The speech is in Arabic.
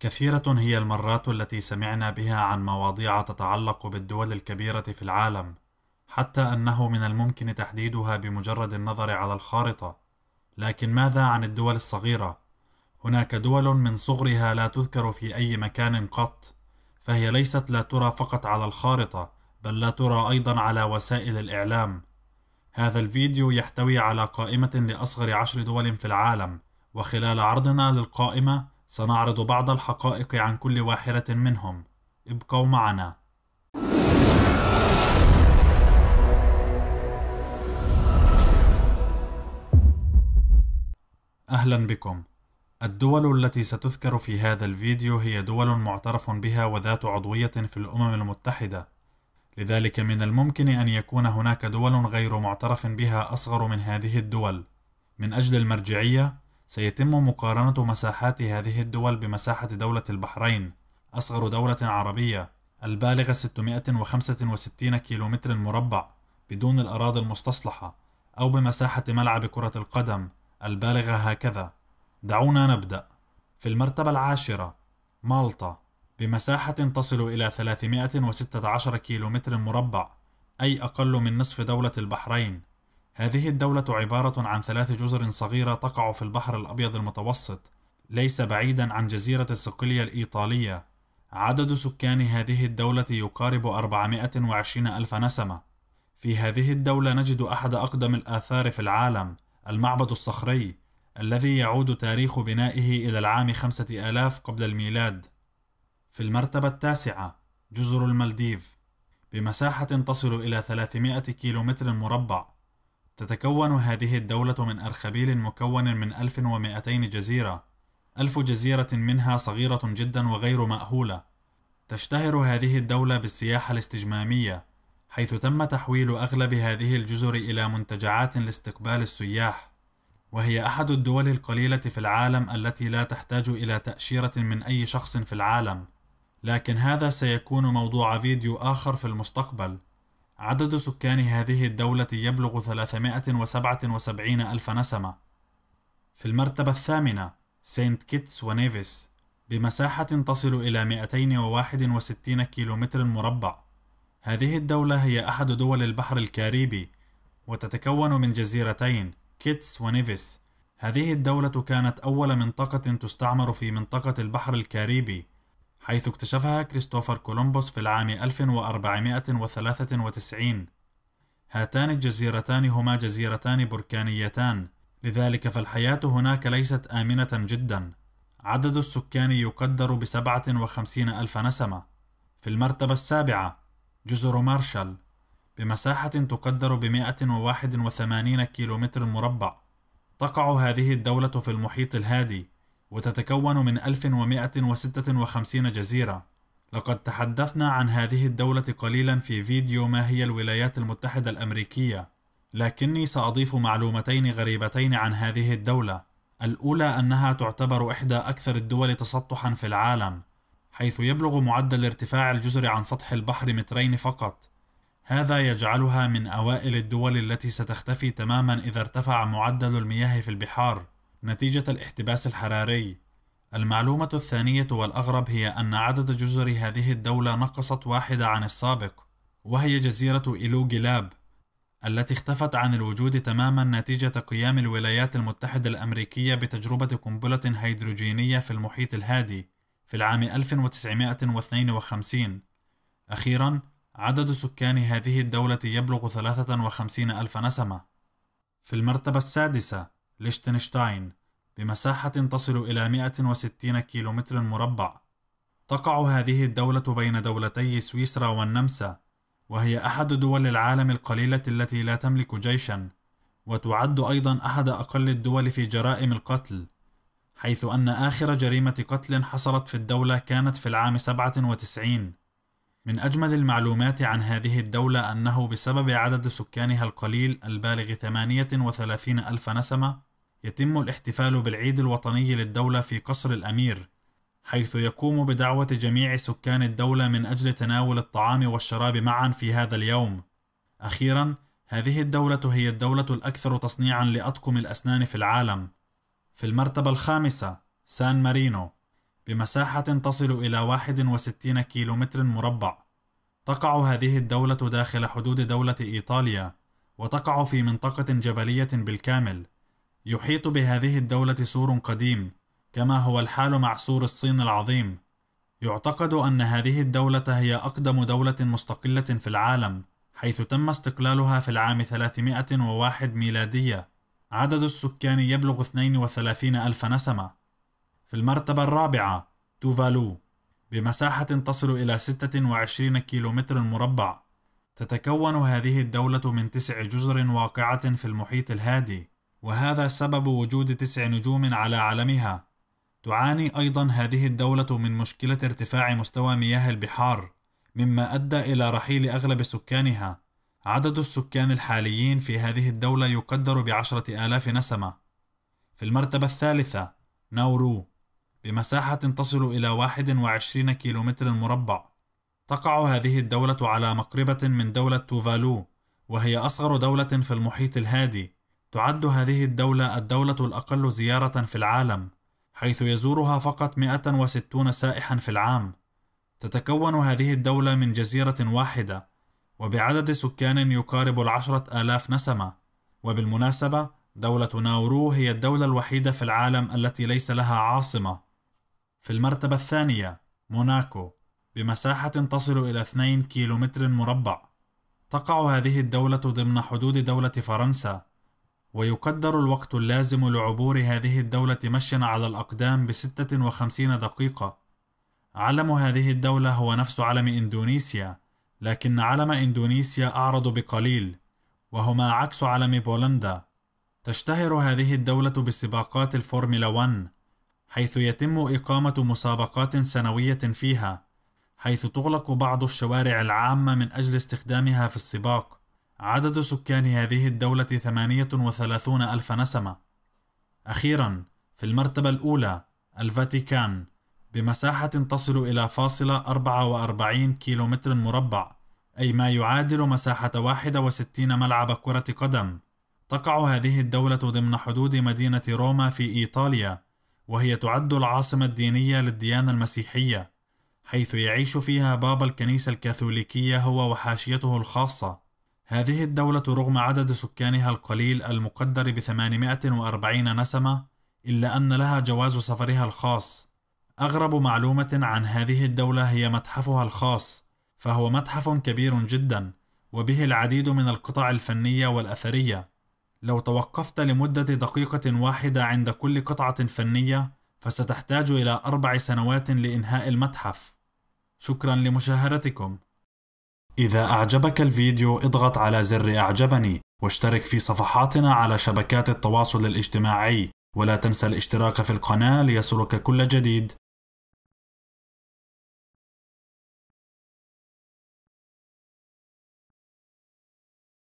كثيرة هي المرات التي سمعنا بها عن مواضيع تتعلق بالدول الكبيرة في العالم، حتى أنه من الممكن تحديدها بمجرد النظر على الخارطة، لكن ماذا عن الدول الصغيرة؟ هناك دول من صغرها لا تذكر في أي مكان قط، فهي ليست لا ترى فقط على الخارطة، بل لا ترى أيضا على وسائل الإعلام. هذا الفيديو يحتوي على قائمة لأصغر عشر دول في العالم، وخلال عرضنا للقائمة سنعرض بعض الحقائق عن كل واحدة منهم ابقوا معنا أهلا بكم الدول التي ستذكر في هذا الفيديو هي دول معترف بها وذات عضوية في الأمم المتحدة لذلك من الممكن أن يكون هناك دول غير معترف بها أصغر من هذه الدول من أجل المرجعية سيتم مقارنة مساحات هذه الدول بمساحة دولة البحرين أصغر دولة عربية البالغة 665 كيلومتر مربع بدون الأراضي المستصلحة أو بمساحة ملعب كرة القدم البالغة هكذا دعونا نبدأ في المرتبة العاشرة مالطا بمساحة تصل إلى 316 كيلومتر مربع أي أقل من نصف دولة البحرين هذه الدولة عبارة عن ثلاث جزر صغيرة تقع في البحر الأبيض المتوسط ليس بعيدا عن جزيرة صقلية الإيطالية عدد سكان هذه الدولة يقارب 420 ألف نسمة في هذه الدولة نجد أحد أقدم الآثار في العالم المعبد الصخري الذي يعود تاريخ بنائه إلى العام 5000 قبل الميلاد في المرتبة التاسعة جزر المالديف بمساحة تصل إلى 300 كيلومتر مربع تتكون هذه الدولة من أرخبيل مكون من 1200 جزيرة ألف جزيرة منها صغيرة جدا وغير مأهولة تشتهر هذه الدولة بالسياحة الاستجمامية حيث تم تحويل أغلب هذه الجزر إلى منتجعات لاستقبال السياح وهي أحد الدول القليلة في العالم التي لا تحتاج إلى تأشيرة من أي شخص في العالم لكن هذا سيكون موضوع فيديو آخر في المستقبل عدد سكان هذه الدولة يبلغ 377 ألف نسمة في المرتبة الثامنة سينت كيتس ونيفيس بمساحة تصل إلى 261 كيلومتر مربع هذه الدولة هي أحد دول البحر الكاريبي وتتكون من جزيرتين كيتس ونيفيس هذه الدولة كانت أول منطقة تستعمر في منطقة البحر الكاريبي حيث اكتشفها كريستوفر كولومبوس في العام 1493 هاتان الجزيرتان هما جزيرتان بركانيتان لذلك فالحياة هناك ليست آمنة جدا عدد السكان يقدر بسبعة وخمسين ألف نسمة في المرتبة السابعة جزر مارشال بمساحة تقدر بمائة وواحد وثمانين كيلومتر مربع تقع هذه الدولة في المحيط الهادي وتتكون من 1156 جزيرة لقد تحدثنا عن هذه الدولة قليلا في فيديو ما هي الولايات المتحدة الأمريكية لكني سأضيف معلومتين غريبتين عن هذه الدولة الأولى أنها تعتبر إحدى أكثر الدول تسطحا في العالم حيث يبلغ معدل ارتفاع الجزر عن سطح البحر مترين فقط هذا يجعلها من أوائل الدول التي ستختفي تماما إذا ارتفع معدل المياه في البحار نتيجة الاحتباس الحراري. المعلومة الثانية والأغرب هي أن عدد جزر هذه الدولة نقصت واحدة عن السابق، وهي جزيرة إيلوغيلاب، التي اختفت عن الوجود تماما نتيجة قيام الولايات المتحدة الأمريكية بتجربة قنبلة هيدروجينية في المحيط الهادي في العام 1952 أخيرا عدد سكان هذه الدولة يبلغ 53 ألف نسمة في المرتبة السادسة ليشتنشتاين بمساحة تصل إلى 160 كيلومتر مربع تقع هذه الدولة بين دولتي سويسرا والنمسا وهي أحد دول العالم القليلة التي لا تملك جيشا وتعد أيضا أحد أقل الدول في جرائم القتل حيث أن آخر جريمة قتل حصلت في الدولة كانت في العام 97 من أجمل المعلومات عن هذه الدولة أنه بسبب عدد سكانها القليل البالغ 38 ألف نسمة يتم الاحتفال بالعيد الوطني للدولة في قصر الأمير، حيث يقوم بدعوة جميع سكان الدولة من أجل تناول الطعام والشراب معًا في هذا اليوم. أخيرًا، هذه الدولة هي الدولة الأكثر تصنيعًا لأطقم الأسنان في العالم. في المرتبة الخامسة سان مارينو بمساحة تصل إلى 61 كيلومتر مربع. تقع هذه الدولة داخل حدود دولة إيطاليا، وتقع في منطقة جبلية بالكامل. يحيط بهذه الدولة سور قديم كما هو الحال مع سور الصين العظيم يعتقد أن هذه الدولة هي أقدم دولة مستقلة في العالم حيث تم استقلالها في العام 301 ميلادية عدد السكان يبلغ 32 ألف نسمة في المرتبة الرابعة توفالو بمساحة تصل إلى 26 كيلومتر مربع تتكون هذه الدولة من تسع جزر واقعة في المحيط الهادي وهذا سبب وجود تسع نجوم على علمها تعاني أيضا هذه الدولة من مشكلة ارتفاع مستوى مياه البحار مما أدى إلى رحيل أغلب سكانها عدد السكان الحاليين في هذه الدولة يقدر بعشرة آلاف نسمة في المرتبة الثالثة ناورو بمساحة تصل إلى 21 كيلومتر مربع تقع هذه الدولة على مقربة من دولة توفالو وهي أصغر دولة في المحيط الهادي تعد هذه الدولة الدولة الأقل زيارة في العالم، حيث يزورها فقط 160 سائحا في العام. تتكون هذه الدولة من جزيرة واحدة، وبعدد سكان يقارب العشرة آلاف نسمة. وبالمناسبة، دولة ناورو هي الدولة الوحيدة في العالم التي ليس لها عاصمة. في المرتبة الثانية، موناكو، بمساحة تصل إلى 2 كيلومتر مربع. تقع هذه الدولة ضمن حدود دولة فرنسا، ويقدر الوقت اللازم لعبور هذه الدولة مشيا على الأقدام بستة وخمسين دقيقة علم هذه الدولة هو نفس علم إندونيسيا لكن علم إندونيسيا أعرض بقليل وهما عكس علم بولندا تشتهر هذه الدولة بسباقات الفورمولا 1 حيث يتم إقامة مسابقات سنوية فيها حيث تغلق بعض الشوارع العامة من أجل استخدامها في السباق عدد سكان هذه الدولة 38 ألف نسمة أخيرا في المرتبة الأولى الفاتيكان بمساحة تصل إلى فاصلة 44 كيلومتر مربع أي ما يعادل مساحة 61 ملعب كرة قدم تقع هذه الدولة ضمن حدود مدينة روما في إيطاليا وهي تعد العاصمة الدينية للديانة المسيحية حيث يعيش فيها بابا الكنيسة الكاثوليكية هو وحاشيته الخاصة هذه الدولة رغم عدد سكانها القليل المقدر ب 840 نسمة إلا أن لها جواز سفرها الخاص أغرب معلومة عن هذه الدولة هي متحفها الخاص فهو متحف كبير جدا وبه العديد من القطع الفنية والأثرية لو توقفت لمدة دقيقة واحدة عند كل قطعة فنية فستحتاج إلى أربع سنوات لإنهاء المتحف شكرا لمشاهدتكم إذا أعجبك الفيديو اضغط على زر أعجبني واشترك في صفحاتنا على شبكات التواصل الاجتماعي ولا تنسى الاشتراك في القناة ليصلك كل جديد